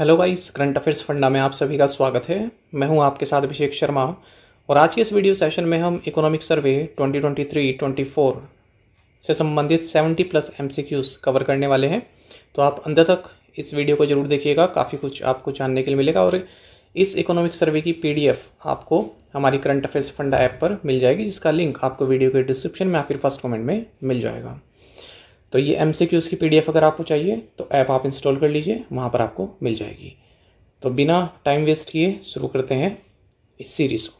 Hello guys current affairs फंडा में आप सभी का स्वागत है मैं हूं आपके साथ अभिषेक शर्मा और आज के इस वीडियो सेशन में हम इकोनॉमिक सर्वे 2023-24 से संबंधित 70 प्लस एमसीक्यूज कवर करने वाले हैं तो आप अंदर तक इस वीडियो को जरूर देखिएगा काफ़ी कुछ आपको जानने के लिए मिलेगा और इस इकोनॉमिक सर्वे की पी आपको हमारी करंट अफेयर्स फंडा ऐप पर मिल जाएगी जिसका लिंक आपको वीडियो के डिस्क्रिप्शन में या फिर फर्स्ट कॉमेंट में मिल जाएगा तो ये एम सी क्यूज़ की पी डी एफ अगर आपको चाहिए तो ऐप आप इंस्टॉल कर लीजिए वहाँ पर आपको मिल जाएगी तो बिना टाइम वेस्ट किए शुरू करते हैं इस सीरीज़ को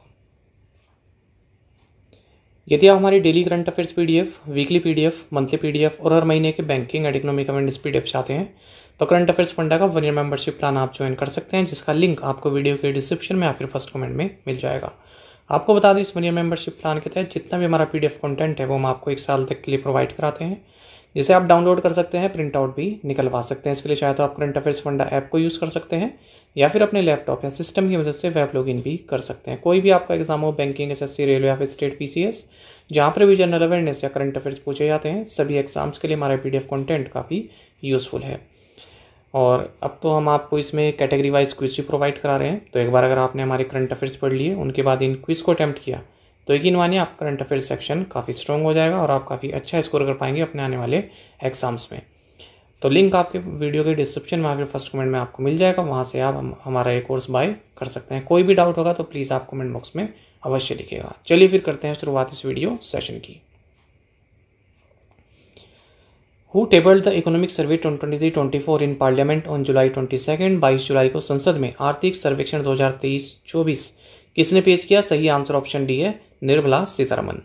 यदि आप हमारी daily current affairs P D F weekly P D F monthly P D F और हर महीने के banking and economic P D F चाहते हैं तो करंट अफेयर्स फंडा का वन ईयर मेंबरशिप प्लान आप ज्वाइन कर सकते हैं जिसका लिंक आपको वीडियो के डिस्क्रिप्शन में या फिर फर्स्ट कमेंट में मिल जाएगा आपको बता दें इस वन ईयर मेंबरशिप प्लान के तहत जितना भी हमारा पी डी एफ कंटेंट है वो हम आपको एक साल तक के लिए प्रोवाइड कराते हैं जिसे आप डाउनलोड कर सकते हैं प्रिंट आउट भी निकलवा सकते हैं इसके लिए चाहे तो आप करंट अफेयर्स फंडा ऐप को यूज़ कर सकते हैं या फिर अपने लैपटॉप या सिस्टम की मदद से वेब लॉग भी कर सकते हैं कोई भी आपका एग्जाम हो बैंकिंग एस रेलवे या फिर स्टेट पी सी एस जहाँ पर भी जनरल अवेयरनेस या करंट अफेयर्स पूछे जाते हैं सभी एग्जाम्स के लिए हमारा पी कंटेंट काफ़ी यूज़फुल है और अब तो हम आपको इसमें कैटेगरी वाइज क्विज भी प्रोवाइड करा रहे हैं तो एक बार अगर आपने हमारे करंट अफेयर्स पढ़ लिए उनके बाद इन क्विज़ को अटैम्प्ट किया तो यकीन मानिए आप करंट अफेयर सेक्शन काफ़ी स्ट्रॉन्ग हो जाएगा और आप काफ़ी अच्छा स्कोर कर पाएंगे अपने आने वाले एग्जाम्स में तो लिंक आपके वीडियो के डिस्क्रिप्शन में या फिर फर्स्ट कमेंट में आपको मिल जाएगा वहाँ से आप हम, हमारा ये कोर्स बाय कर सकते हैं कोई भी डाउट होगा तो प्लीज़ आप कमेंट बॉक्स में अवश्य लिखेगा चलिए फिर करते हैं शुरुआत इस वीडियो सेशन की who tabled the economic survey twenty twenty four in parliament on July twenty second बाईस जुलाई को संसद में आर्थिक सर्वेक्षण दो हज़ार तेईस चौबीस किसने पेश किया सही आंसर ऑप्शन डी है Nirmala Nirmala Sitaraman.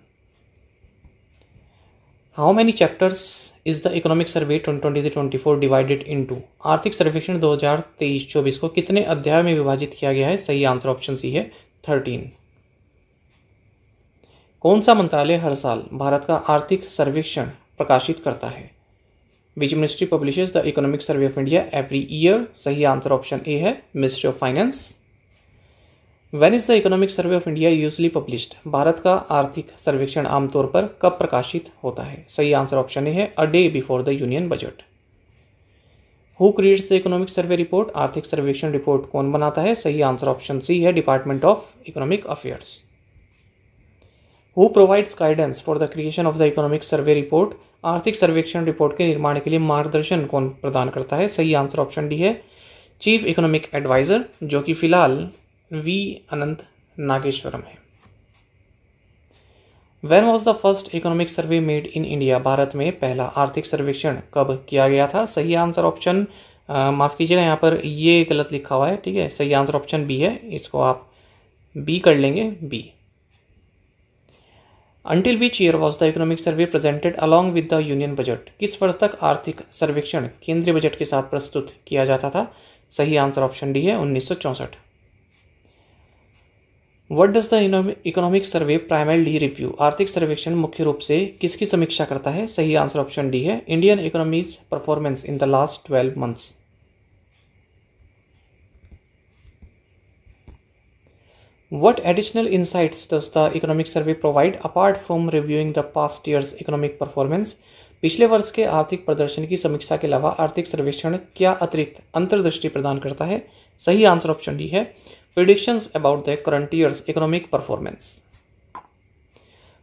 How many chapters is twenty twenty twenty four divided into आर्थिक सर्वेक्षण दो हजार तेईस चौबीस को कितने अध्याय में विभाजित किया गया है सही आंसर ऑप्शन सी है थर्टीन कौन सा मंत्रालय हर साल भारत का आर्थिक सर्वेक्षण प्रकाशित करता है which ministry publishes the economic survey of India every year सही आंसर ऑप्शन ए है ministry of finance when is the economic survey of India usually published Bharat का आर्थिक सर्वेक्षण आमतौर पर कब प्रकाशित होता है सही आंसर ऑप्शन ए है a day before the union budget who creates the economic survey report आर्थिक सर्वेक्षण रिपोर्ट कौन बनाता है सही आंसर ऑप्शन सी है department of economic affairs who provides guidance for the creation of the economic survey report आर्थिक सर्वेक्षण report के निर्माण के लिए मार्गदर्शन कौन प्रदान करता है सही आंसर ऑप्शन डी है चीफ इकोनॉमिक एडवाइज़र जो कि फिलहाल वी अनंत नागेश्वरम है when was the first economic survey made in India Bharat में पहला आर्थिक सर्वेक्षण कब किया गया था सही आंसर ऑप्शन माफ़ कीजिएगा यहाँ पर ये गलत लिखा हुआ है ठीक है सही आंसर ऑप्शन बी है इसको आप बी कर लेंगे B until which year was the economic survey presented along with the union budget किस वर्ष तक आर्थिक सर्वेक्षण केंद्रीय बजट के साथ प्रस्तुत किया जाता था सही आंसर ऑप्शन डी है उन्नीस सौ चौंसठ what does the economic survey primarily review आर्थिक सर्वेक्षण मुख्य रूप से किसकी समीक्षा करता है सही आंसर ऑप्शन डी है Indian economy's performance in the last twelve months what additional insights does the economic survey provide apart from reviewing the past year's economic performance पिछले वर्ष के आर्थिक प्रदर्शन की समीक्षा के अलावा आर्थिक सर्वेक्षण क्या अतिरिक्त अंतर्दृष्टि प्रदान करता है सही आंसर ऑप्शन डी है predictions about the current year's economic performance.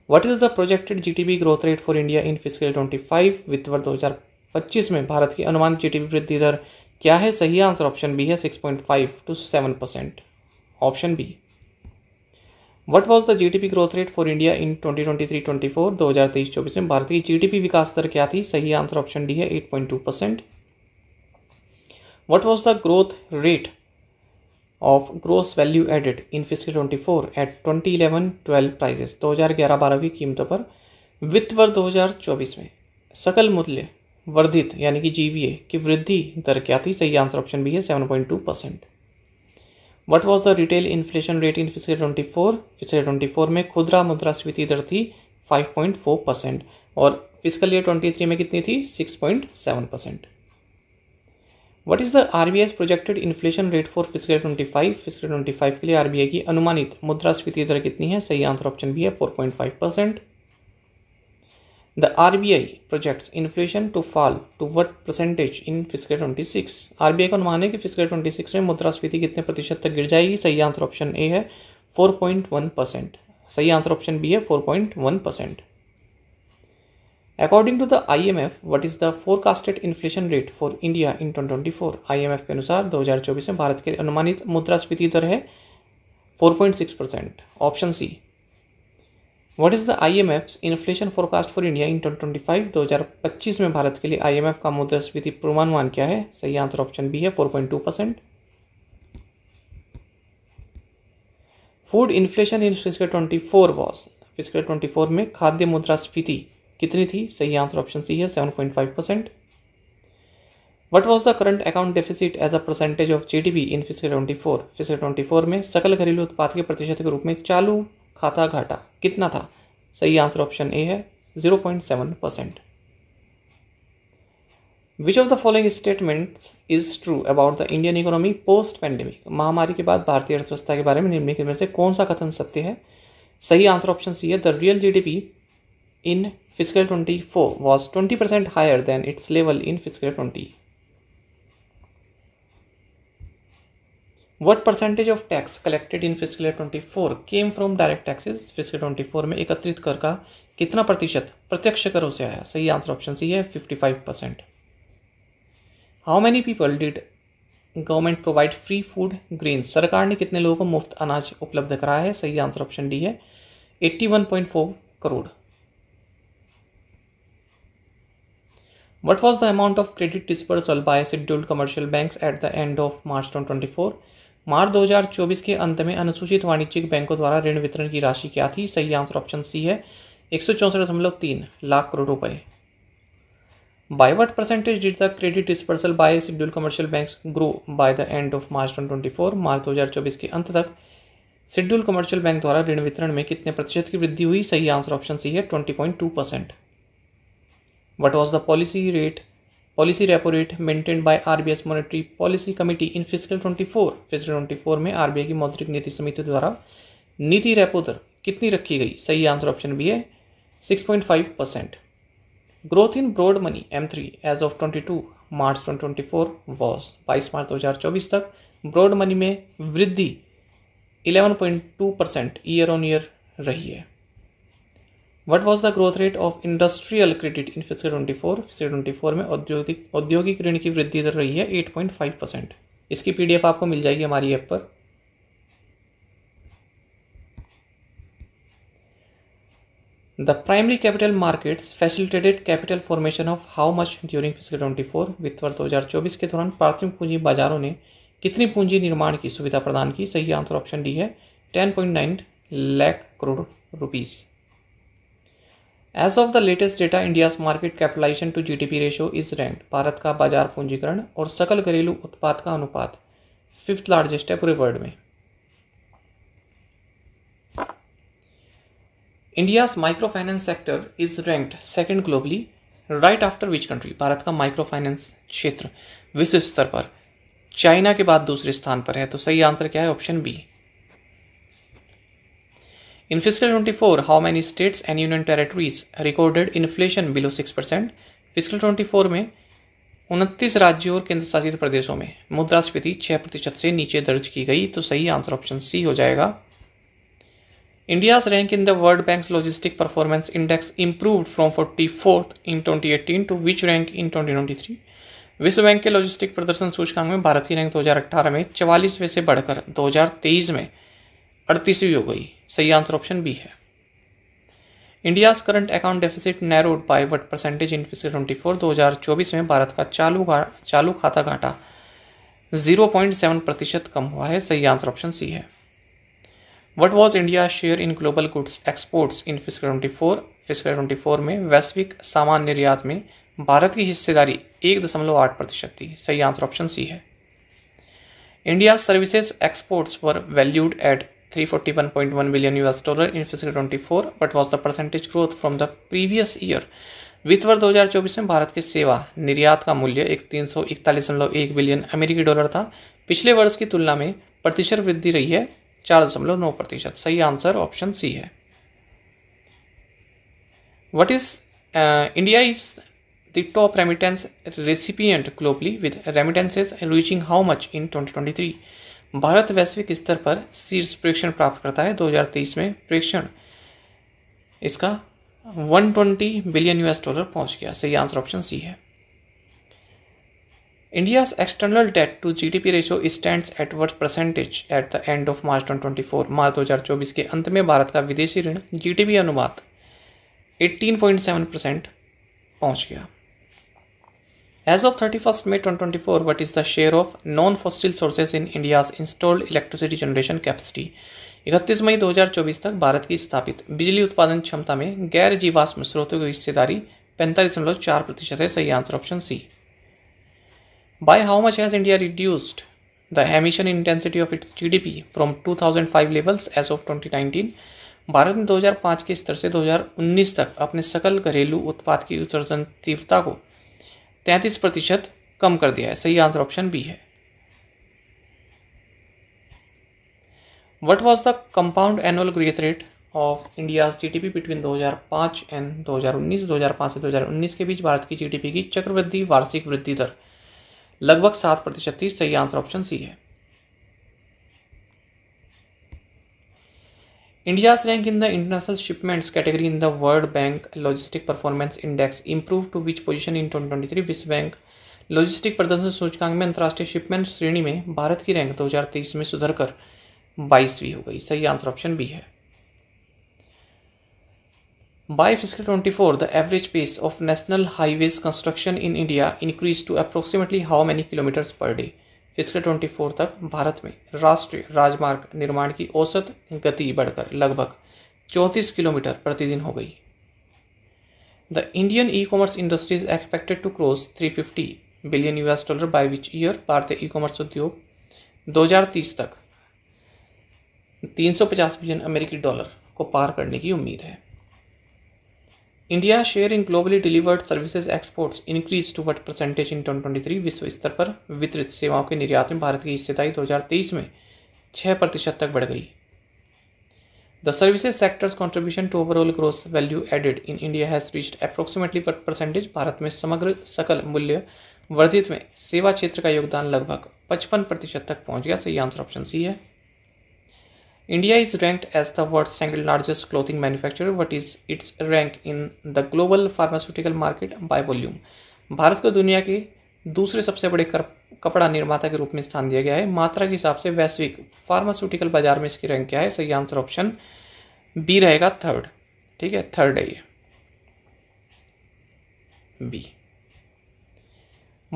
What is the projected GDP growth rate for India in fiscal year 25 वित्त वर्ष 2025 में भारत की अनुमानित जीडीपी वृद्धि दर क्या है सही आंसर ऑप्शन बी है 6.5 to 7 percent option B what was the GDP growth rate for India in 2023 24 2023-24 में भारत की जीडीपी विकास दर क्या थी सही आंसर ऑप्शन डी है 8.2 percent what was the growth rate of gross value added in fiscal twenty four at twenty eleven twelve prices दो हज़ार ग्यारह बारह की कीमतों पर वित्त वर्ष दो हज़ार चौबीस में सकल मूल्य वर्धित यानी कि जीवीए की वृद्धि दर क्या थी सही आंसर ऑप्शन बी है seven point two percent what was the retail inflation rate in fiscal twenty four fiscal twenty four में खुदरा मुद्रा मुद्रास्फीति दर थी फाइव पॉइंट फोर परसेंट और फिजिकल ईयर ट्वेंटी थ्री में कितनी थी six point seven percent what is the R B I projected inflation rate for fiscal twenty five fiscal twenty five के लिए आर बी आई की अनुमानित मुद्रास्फीति दर कितनी है सही आंसर ऑप्शन बी है four point five percent the R B I projects inflation to fall to what percentage in fiscal twenty six R B I का अनुमान है कि फिजिकल ट्वेंटी सिक्स में मुद्रास्फीति कितने प्रतिशत तक गिर जाएगी सही आंसर ऑप्शन ए है फोर पॉइंट वन परसेंट सही आंसर ऑप्शन बी है four point one percent according to the IMF what is the forecasted inflation rate for India in 2024 IMF के अनुसार 2024 में भारत के अनुमानित मुद्रास्फीति दर है 4.6 percent option C what is the IMF inflation forecast for India in 2025 2025 में भारत के लिए आईएमएफ का मुद्रास्फीति पूर्वानुमान क्या है सही आंसर ऑप्शन बी है 4.2 percent food inflation in twenty four was twenty four में खाद्य मुद्रास्फीति कितनी थी सही आंसर ऑप्शन सी है seven point five percent what was the current account deficit as a percentage of G D P in fiscal twenty four fiscal twenty four में सकल घरेलू उत्पाद के प्रतिशत के रूप में चालू खाता घाटा कितना था सही आंसर ऑप्शन ए है zero point seven percent which of the following statement is true about the Indian economy post pandemic महामारी के बाद भारतीय अर्थव्यवस्था के बारे में निम्नलिखित में से कौन सा कथन सत्य है सही आंसर ऑप्शन सी है the real P in fiscal 24 was 20% higher than its level in fiscal 20. What percentage of tax collected in fiscal year 24 came from direct taxes? Fiscal 24 में एकत्रित कर का कितना प्रतिशत प्रत्यक्ष करों से आया सही आंसर ऑप्शन सी है fifty five percent how many people did government provide free food grain सरकार ने कितने लोगों को मुफ्त अनाज उपलब्ध कराया है सही आंसर ऑप्शन डी है eighty one point four crore What was the amount of credit dispersal by scheduled commercial banks at the end of March 2024? मार्च 2024 के अंत में अनुसूचित वाणिज्यिक बैंकों द्वारा ऋण वितरण की राशि क्या थी सही आंसर ऑप्शन सी है एक सौ लाख करोड़ रुपए by what percentage did the credit disbursal by scheduled commercial banks grow by the end of March 2024 मार्च 2024 के अंत तक शेड्यूल कमर्शियल बैंक द्वारा ऋण वितरण में कितने प्रतिशत की वृद्धि हुई सही आंसर ऑप्शन सी है 20.2 percent what was the policy rate policy repo rate maintain by R B S monetary policy committee in fiscal twenty four fiscal twenty four में आर बी आई की मौद्रिक नीति समिति द्वारा नीति रेपो दर कितनी रखी गई सही आंसर ऑप्शन भी है six point five percent growth in broad money M three as of twenty two March twenty twenty four was बाईस मार्च दो हजार चौबीस तक ब्रॉड मनी में वृद्धि eleven point two percent year on year रही है what was the growth rate of industrial credit in fiscal twenty four fiscal twenty four में औद्योगिक औद्योगिक ऋण की वृद्धि दर रही है एट पॉइंट फाइव परसेंट इसकी पी डी एफ आपको मिल जाएगी हमारी ऐप पर the primary capital markets facilitated capital formation of how much during during twenty four वित्त वर्ष दो हजार चौबीस के दौरान प्राथमिक पूंजी बाजारों ने कितनी पूंजी निर्माण की सुविधा प्रदान की सही आंसर ऑप्शन डी है ten point nine lakh crore rupees as of the latest data India's market capitalization to GDP ratio is ranked भारत का बाजार पूंजीकरण और सकल घरेलू उत्पाद का अनुपात फिफ्थ लार्जेस्ट है पूरे वर्ल्ड में India's micro finance sector is ranked second globally right after which country भारत का माइक्रो फाइनेंस क्षेत्र विश्व स्तर पर चाइना के बाद दूसरे स्थान पर है तो सही आंसर क्या है option B In fiscal 24, how many states and union territories recorded inflation below 6%? Fiscal 24 में उनतीस राज्यों और केंद्र शासित प्रदेशों में मुद्रास्फीति 6 प्रतिशत से नीचे दर्ज की गई तो सही आंसर ऑप्शन सी हो जाएगा India's rank in the World Bank logistic performance index improved from forty fourth in 2018 to which rank in 2023 विश्व बैंक के लॉजिस्टिक प्रदर्शन सूचकांक में भारत की रैंक 2018 में चवालीसवें से बढ़कर 2023 में अड़तीसवीं हो गई सही आंसर ऑप्शन बी है India's current account deficit narrowed by what percentage in fiscal twenty four दो हज़ार चौबीस में भारत का चालू चालू खाता घाटा जीरो पॉइंट सेवन प्रतिशत कम हुआ है सही आंसर ऑप्शन सी है what was India share in global goods exports in fiscal twenty four fiscal twenty four में वैश्विक सामान निर्यात में भारत की हिस्सेदारी एक दशमलव आठ प्रतिशत थी सही आंसर ऑप्शन सी है India services exports were valued at 341.1 million US dollar in fiscal 24 but was the percentage growth from the previous year वित्त वर्ष 2024 में भारत के सेवा निर्यात का मूल्य एक तीन सौ इकतालीस दशमलव एक बिलियन अमेरिकी डॉलर था पिछले वर्ष की तुलना में प्रतिशत वृद्धि रही है चार दशमलव नौ प्रतिशत सही आंसर ऑप्शन सी है what is India is the top remittance recipient globally with remittances reaching how much in 2023 भारत वैश्विक स्तर पर शीर्ष प्रेक्षण प्राप्त करता है 2023 में प्रेक्षण इसका 120 बिलियन यूएस डॉलर पहुंच गया सही आंसर ऑप्शन सी है India external debt to GDP ratio stands at what at at the end of March 2024 मार्च 2024 के अंत में भारत का विदेशी ऋण जीडीपी अनुपात 18.7 परसेंट पहुंच गया As of 31st May 2024, what is the share of non-fossil sources in India's installed electricity generation capacity? 31 मई 2024 तक भारत की स्थापित बिजली उत्पादन क्षमता में गैर जीवाश्म स्रोतों की हिस्सेदारी पैंतालीस दशमलव चार प्रतिशत है सही answer option C by how much has India reduced the emission intensity of its GDP from 2005 levels as of 2019 भारत ने 2005 के स्तर से 2019 तक अपने सकल घरेलू उत्पाद की उत्सर्जन तीव्रता को तैंतीस प्रतिशत कम कर दिया है सही आंसर ऑप्शन बी है what was the compound annual growth rate of T P between 2005 and दो दो हजार उन्नीस हजार पांच से दो हजार उन्नीस के बीच भारत की पी की चक्रवृद्धि वार्षिक वृद्धि दर लगभग सात प्रतिशत थी सही आंसर ऑप्शन सी है India's rank in the international shipments category in the World Bank Logistic Performance Index improved to which position in 2023 विश्व बैंक लॉजिस्टिक प्रदर्शन सूचकांक में अंतर्राष्ट्रीय शिपमेंट श्रेणी में भारत की रैंक दो हजार तेईस में सुधरकर बाईसवीं हो गई सही आंसर ऑप्शन बी है by twenty four the average pace of national highways construction in India increase to approximately how many kilometres per day इसके 24 तक भारत में राष्ट्रीय राजमार्ग निर्माण की औसत गति बढ़कर लगभग चौंतीस किलोमीटर प्रतिदिन हो गई the Indian e commerce industry is expected to cross 350 billion US dollar by which year भारतीय ई कॉमर्स उद्योग 2030 तक 350 बिलियन अमेरिकी डॉलर को पार करने की उम्मीद है India share in globally delivered services exports increase to what percentage in 2023 विश्व स्तर पर वितरित सेवाओं के निर्यात में भारत की हिस्सेदारी 2023 में 6 प्रतिशत तक बढ़ गई the services sector's contribution to overall gross value added in India has reached approximately what percentage भारत में समग्र सकल मूल्य वर्धित में सेवा क्षेत्र का योगदान लगभग पचपन प्रतिशत तक पहुँच गया सही आंसर ऑप्शन सी है India is ranked as the world's single largest clothing manufacturer. What is its rank in the global pharmaceutical market by volume? Bharat को दुनिया के दूसरे सबसे बड़े कपड़ा निर्माता के रूप में स्थान दिया गया है मात्रा के हिसाब से वैश्विक फार्मास्यूटिकल बाजार में इसकी रैंक क्या है सही आंसर ऑप्शन बी रहेगा थर्ड ठीक है थर्ड है ये B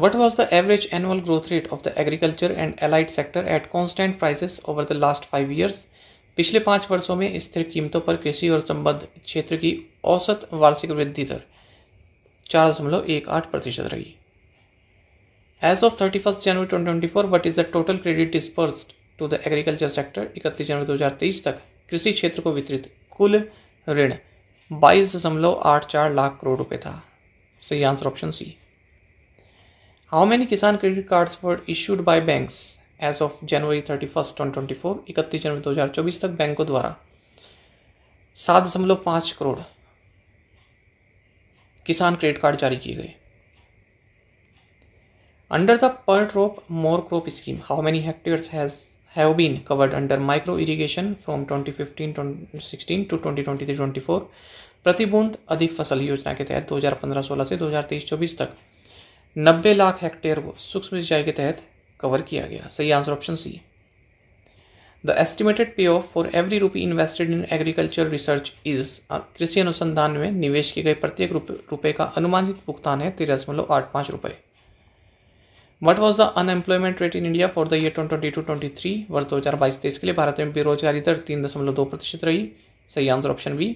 what was the average annual growth rate of the agriculture and allied sector at constant prices over the last five years पिछले पाँच वर्षों में स्थिर कीमतों पर कृषि और संबद्ध क्षेत्र की औसत वार्षिक वृद्धि दर चार दशमलव एक आठ प्रतिशत रही as of thirty first January twenty twenty four what is the total credit disburse to the agriculture sector इकतीस जनवरी दो हज़ार तेईस तक कृषि क्षेत्र को वितरित कुल ऋण बाईस दशमलव आठ चार लाख करोड़ रुपये था सही answer option C how many Kisan credit cards for issued by banks as of January thirty first twenty twenty four इकतीस जनवरी दो हज़ार चौबीस तक बैंकों द्वारा सात दशमलव पाँच करोड़ किसान क्रेडिट कार्ड जारी किए गए under the per drop more crop scheme how many hectares has have been covered under micro have been covered under micro irrigation from twenty 16 to 2023-24 प्रतिबूंद अधिक फसल योजना के तहत दो हज़ार पंद्रह सोलह से दो हज़ार तेईस चौबीस तक नब्बे लाख हेक्टेयर को सूक्ष्म सिंचाई के तहत कवर किया गया सही answer option C the estimated pay off for every rupee invested in agriculture research is कृषि अनुसंधान में निवेश किए गए प्रत्येक रुपए का अनुमानित भुगतान है तेरह दशमलव आठ पाँच रुपये what was the unemployment rate in India for the year twenty two twenty three वर्ष दो हज़ार बाईस तेईस के लिए भारत में बेरोजगारी दर तीन दशमलव दो प्रतिशत रही सही answer option B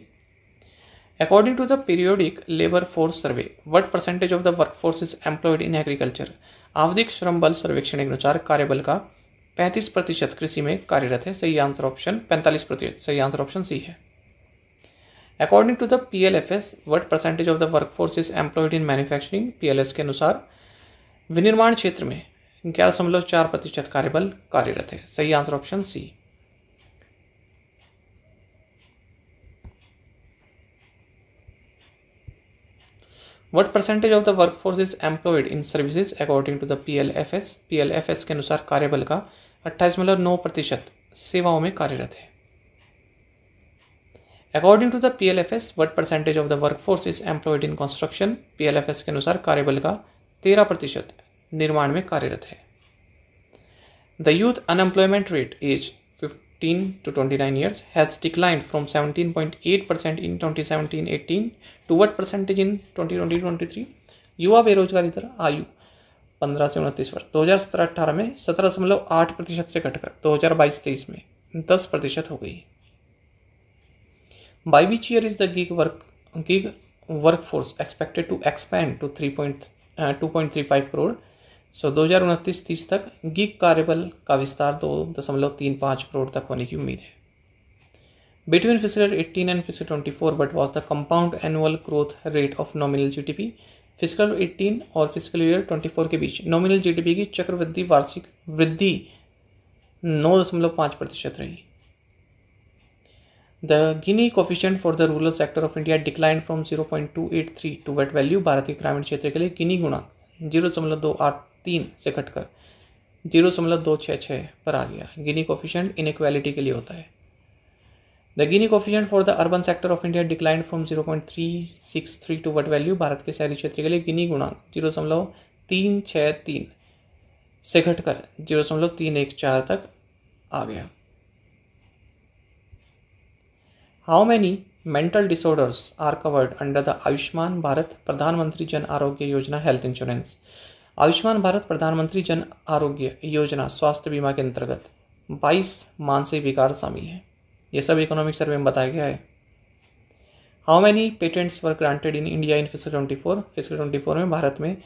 according to the periodic labour force survey what percentage of the work force is employed in agriculture आवधिक श्रम बल सर्वेक्षण के अनुसार कार्यबल का पैंतीस प्रतिशत कृषि में कार्यरत है सही आंसर ऑप्शन पैंतालीस प्रतिशत सही आंसर ऑप्शन सी है according to the P L F S what percentage of the work force is employed in manufacturing P L S के अनुसार विनिर्माण क्षेत्र में ग्यारह दशमलव चार प्रतिशत कार्यबल कार्यरत है सही answer option C what percentage of the work force is employed in services according to the P L F S P L F S के अनुसार कार्यबल का अट्ठाईस मतलब नौ प्रतिशत सेवाओं में कार्यरत है according to the P L F S what percentage of the work force is employed in construction P L F S के अनुसार कार्यबल का तेरह प्रतिशत निर्माण में कार्यरत है the youth unemployment rate as has to from years point eight percent in twenty seventeen eighteen to what percentage in twenty twenty twenty three युवा बेरोजगारी दर आयु पंद्रह से उनतीस वर्ष दो हज़ार सत्रह अट्ठारह में सत्रह दशमलव आठ प्रतिशत से घटकर दो हज़ार बाईस तेईस में दस प्रतिशत हो गई by which year is the gig work gig work force expected to expand to three point two point three five crore so दो हज़ार उनतीस तीस तक गिग कार्यबल का विस्तार दो दशमलव तीन पाँच करोड़ तक होने की उम्मीद है between fiscal year 18 and fiscal 24 what was the compound annual growth rate of nominal gdp physical 18 और फिजिकल ईयर 24 के बीच नॉमिनल जीडीपी की चक्रवृद्धि वार्षिक वृद्धि 9.5 प्रतिशत रही the Gini coefficient for the rural sector of India decline from 0.283 to what value भारतीय ग्रामीण क्षेत्र के लिए गिनी गुणांक जीरो दशमलव दो आठ तीन से घटकर जीरो दशमलव दो छः छः पर आ गया गिनी कोफिशियंट इनक्वालिटी के लिए होता है the Gini coefficient for the urban sector of India decline from zero point three six three to what value Bharat के शहरी क्षेत्र के लिए गिनी गुणांक जीरो दशमलव तीन छः तीन से घटकर जीरो दशमलव तीन एक चार तक आ गया how many mental disorders are covered under the Ayushman Bharat Pradhan Mantri Jan आरोग्य योजना हेल्थ इंश्योरेंस आयुष्मान भारत प्रधानमंत्री जन आरोग्य योजना स्वास्थ्य बीमा के अंतर्गत बाईस मानसिक विकार शामिल हैं ये सब इकोनॉमिक सर्वे में बताया गया है how many patents were granted in India in fiscal twenty four fiscal twenty four में भारत में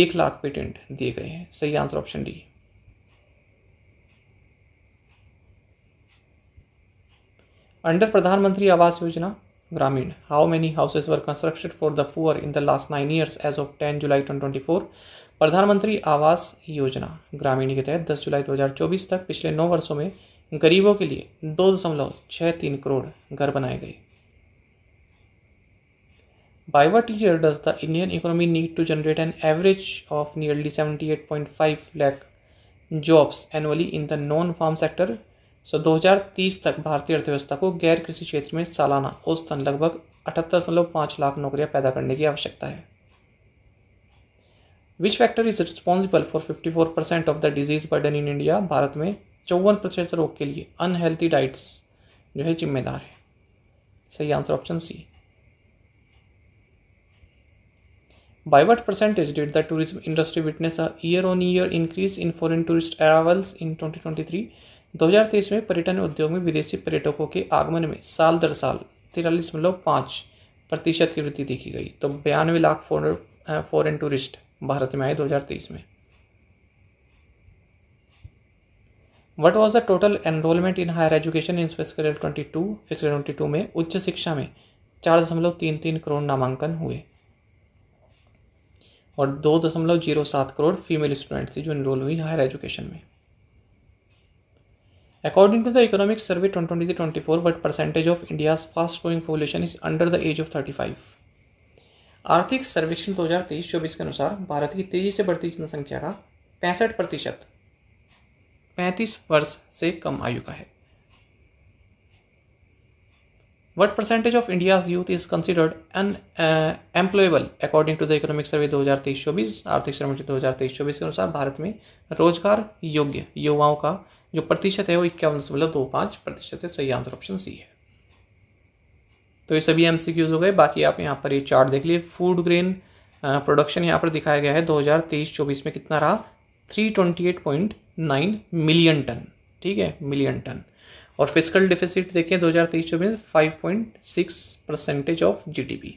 एक लाख पेटेंट दिए गए हैं सही आंसर ऑप्शन डी अंडर प्रधानमंत्री Awas Yojana Gramin how many houses were constructed for the poor in the last nine years as of ten July twenty twenty four Pradhan Mantri Awas Yojana ग्रामीण के तहत दस जुलाई दो हज़ार चौबीस तक पिछले नौ वर्षों में गरीबों के लिए दो दशमलव छः तीन करोड़ घर बनाए गए does the Indian economy need to generate an average of nearly seventy eight point five lakh jobs annually in the non farm sector so दो हजार तीस तक भारतीय अर्थव्यवस्था को गैर कृषि क्षेत्र में सालाना औसतन लगभग अठहत्तर दशमलव पाँच लाख नौकरियां पैदा करने की आवश्यकता है which factor is responsible for fifty four percent of the disease burden in India Bharat में चौवन प्रतिशत रोग के लिए अनहेल्थी डाइट्स जो है जिम्मेदार है सही answer option C percentage what the tourism industry witness year on year increase in foreign tourist increase in twenty twenty three दो 2023? 2023 में पर्यटन उद्योग में विदेशी पर्यटकों के आगमन में साल दर साल तिरालीस मतलब पाँच प्रतिशत की वृद्धि देखी गई तो बयानवे लाख फॉरन टूरिस्ट भारत में आए 2023 में what was the total enrolment in higher education in physical year twenty two physical twenty two में उच्च शिक्षा में चार दशमलव तीन तीन करोड़ नामांकन हुए और दो दशमलव जीरो सात करोड़ फीमेल स्टूडेंट थी जो इनरोल हुई हायर एजुकेशन में according to the economic survey twenty twenty twenty four what percentage of India's fast growing population is under the age of thirty five आर्थिक सर्वेक्षण दो हज़ार तेईस चौबीस के अनुसार भारत की तेजी से बढ़ती जनसंख्या का पैंसठ प्रतिशत पैंतीस वर्ष से कम आयु का है what percentage of India's youth is considered unemployable according to the economic survey दो हज़ार तेईस चौबीस आर्थिक सर्वे दो हज़ार तेईस चौबीस के अनुसार भारत में रोजगार योग्य युवाओं का जो प्रतिशत है वो इक्यावन दशमलव दो पांच प्रतिशत है सही आंसर ऑप्शन सी है तो ये सभी एम हो गए बाकी आप यहाँ पर ये चार्ट देख लिए फूड ग्रेन प्रोडक्शन यहाँ पर दिखाया गया है दो हजार तेईस चौबीस में कितना रहा three twenty eight point nine million ton ठीक है मिलियन टन और फिजिकल डिफिसिट देखें दो हज़ार तेईस चौबीस five point six percentage of GDP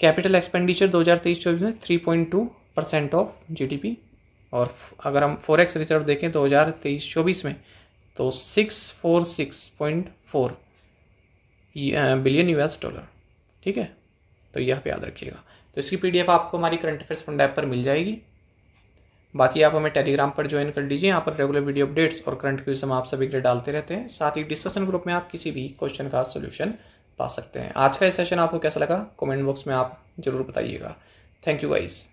capital expenditure दो हज़ार तेईस चौबीस में three point two percent of GDP और अगर हम एक्स रिजर्व देखें दो हज़ार तेईस चौबीस में तो six four six point four billion US dollar ठीक है तो यह पे याद रखिएगा तो इसकी पीडीएफ आपको हमारी करंट अफेयर्स फंड ऐप पर मिल जाएगी बाकी आप हमें टेलीग्राम पर ज्वाइन कर लीजिए यहाँ पर रेगुलर वीडियो अपडेट्स और करंट क्यूज हम आप सभी के लिए डालते रहते हैं साथ ही डिस्कशन ग्रुप में आप किसी भी क्वेश्चन का सोल्यूशन पा सकते हैं आज का ये सेशन आपको कैसा लगा कमेंट बॉक्स में आप जरूर बताइएगा थैंक यू वाइज